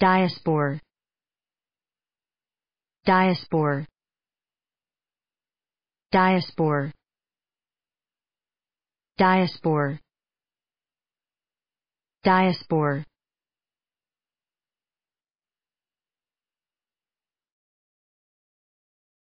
Diaspora. Diaspora. Diaspora. Diaspora. Diaspora.